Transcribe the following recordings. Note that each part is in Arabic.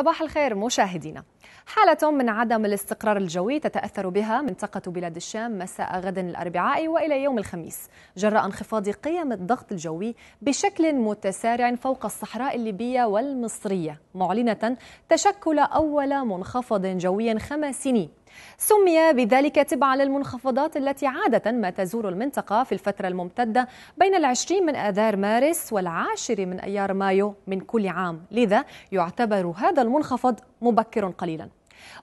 صباح الخير مشاهدينا حالة من عدم الاستقرار الجوي تتأثر بها منطقة بلاد الشام مساء غد الأربعاء وإلى يوم الخميس جراء انخفاض قيم الضغط الجوي بشكل متسارع فوق الصحراء الليبية والمصرية معلنة تشكل أول منخفض جوي خماسيني سمي بذلك تبعا للمنخفضات التي عادة ما تزور المنطقة في الفترة الممتدة بين العشرين من آذار مارس والعاشر من أيار مايو من كل عام لذا يعتبر هذا المنخفض مبكر قليلا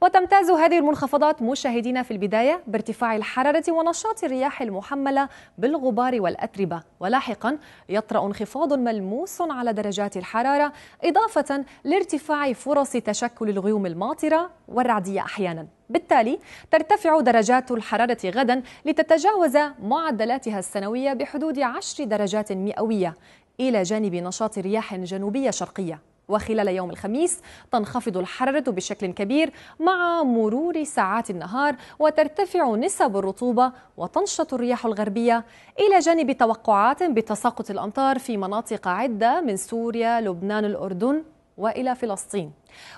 وتمتاز هذه المنخفضات مشاهدينا في البداية بارتفاع الحرارة ونشاط الرياح المحملة بالغبار والأتربة ولاحقا يطرأ انخفاض ملموس على درجات الحرارة إضافة لارتفاع فرص تشكل الغيوم الماطرة والرعدية أحيانا بالتالي ترتفع درجات الحرارة غدا لتتجاوز معدلاتها السنوية بحدود 10 درجات مئوية إلى جانب نشاط رياح جنوبية شرقية وخلال يوم الخميس تنخفض الحرارة بشكل كبير مع مرور ساعات النهار وترتفع نسب الرطوبة وتنشط الرياح الغربية إلى جانب توقعات بتساقط الأمطار في مناطق عدة من سوريا، لبنان، الأردن والى فلسطين.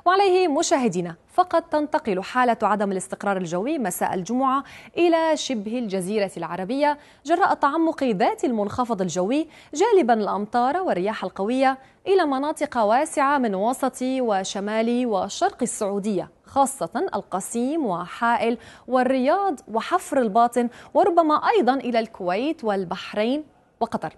وعليه مشاهدينا فقد تنتقل حاله عدم الاستقرار الجوي مساء الجمعه الى شبه الجزيره العربيه جراء تعمق ذات المنخفض الجوي جالبا الامطار والرياح القويه الى مناطق واسعه من وسط وشمال وشرق السعوديه خاصة القصيم وحائل والرياض وحفر الباطن وربما أيضا إلى الكويت والبحرين وقطر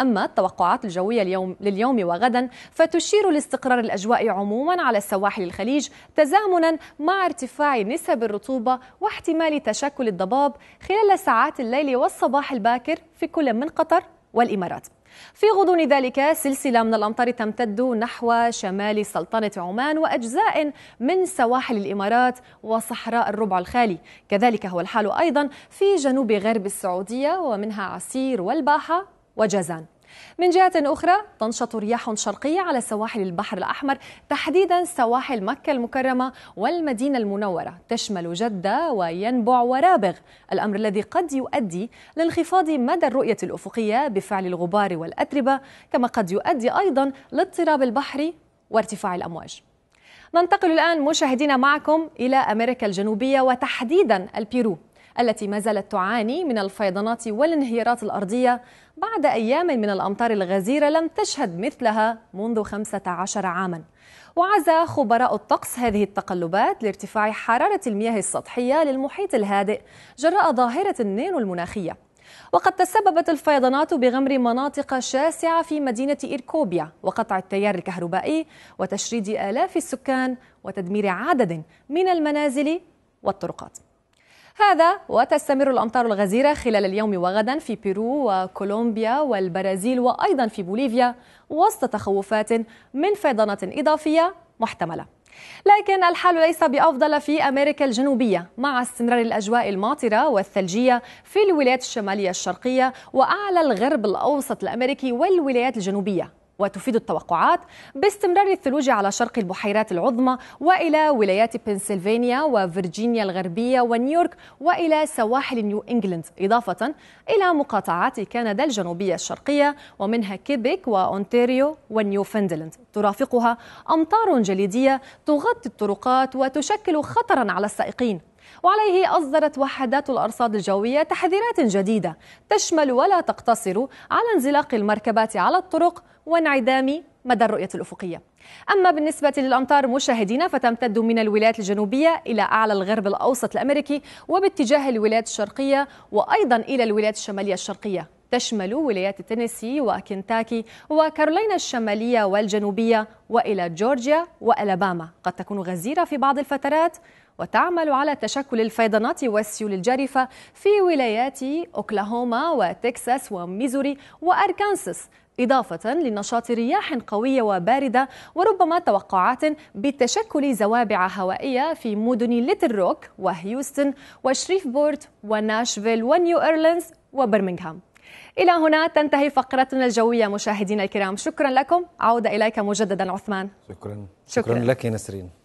أما التوقعات الجوية اليوم لليوم وغدا فتشير لاستقرار الأجواء عموما على السواحل الخليج تزامنا مع ارتفاع نسب الرطوبة واحتمال تشكل الضباب خلال ساعات الليل والصباح الباكر في كل من قطر والإمارات في غضون ذلك سلسلة من الأمطار تمتد نحو شمال سلطنة عمان وأجزاء من سواحل الإمارات وصحراء الربع الخالي كذلك هو الحال أيضا في جنوب غرب السعودية ومنها عسير والباحة وجازان من جهة أخرى تنشط رياح شرقية على سواحل البحر الأحمر تحديدا سواحل مكة المكرمة والمدينة المنورة تشمل جدة وينبع ورابغ الأمر الذي قد يؤدي لانخفاض مدى الرؤية الأفقية بفعل الغبار والأتربة كما قد يؤدي أيضا لاضطراب البحر وارتفاع الأمواج ننتقل الآن مشاهدينا معكم إلى أمريكا الجنوبية وتحديدا البيرو التي ما زالت تعاني من الفيضانات والانهيارات الأرضية بعد أيام من الأمطار الغزيرة لم تشهد مثلها منذ 15 عاماً وعزى خبراء الطقس هذه التقلبات لارتفاع حرارة المياه السطحية للمحيط الهادئ جراء ظاهرة النينو المناخية وقد تسببت الفيضانات بغمر مناطق شاسعة في مدينة إيركوبيا وقطع التيار الكهربائي وتشريد آلاف السكان وتدمير عدد من المنازل والطرقات هذا وتستمر الأمطار الغزيرة خلال اليوم وغدا في بيرو وكولومبيا والبرازيل وأيضا في بوليفيا وسط تخوفات من فيضانات إضافية محتملة لكن الحال ليس بأفضل في أمريكا الجنوبية مع استمرار الأجواء الماطرة والثلجية في الولايات الشمالية الشرقية وأعلى الغرب الأوسط الأمريكي والولايات الجنوبية وتفيد التوقعات باستمرار الثلوج على شرق البحيرات العظمى والى ولايات بنسلفانيا وفرجينيا الغربيه ونيويورك والى سواحل نيو انجلند اضافه الى مقاطعات كندا الجنوبيه الشرقيه ومنها كيبيك واونتاريو ونيوفندلند ترافقها امطار جليديه تغطي الطرقات وتشكل خطرا على السائقين وعليه أصدرت وحدات الأرصاد الجوية تحذيرات جديدة تشمل ولا تقتصر على انزلاق المركبات على الطرق وانعدام مدى الرؤية الأفقية أما بالنسبة للأمطار مشاهدينا فتمتد من الولايات الجنوبية إلى أعلى الغرب الأوسط الأمريكي وباتجاه الولايات الشرقية وأيضا إلى الولايات الشمالية الشرقية تشمل ولايات تينيسي وكنتاكي وكارولينا الشمالية والجنوبية وإلى جورجيا وألاباما قد تكون غزيرة في بعض الفترات وتعمل على تشكل الفيضانات والسيول الجارفة في ولايات أوكلاهوما وتكساس وميزوري وأركانساس إضافة لنشاط رياح قوية وباردة وربما توقعات بتشكل زوابع هوائية في مدن ليتل روك وهيوستن وشريفبورت وناشفيل ونيو إيرلينز وبرمنغهام إلى هنا تنتهي فقرتنا الجوية مشاهدينا الكرام شكرا لكم عودة إليك مجددا عثمان شكرا شكرا, شكرا لك نسرين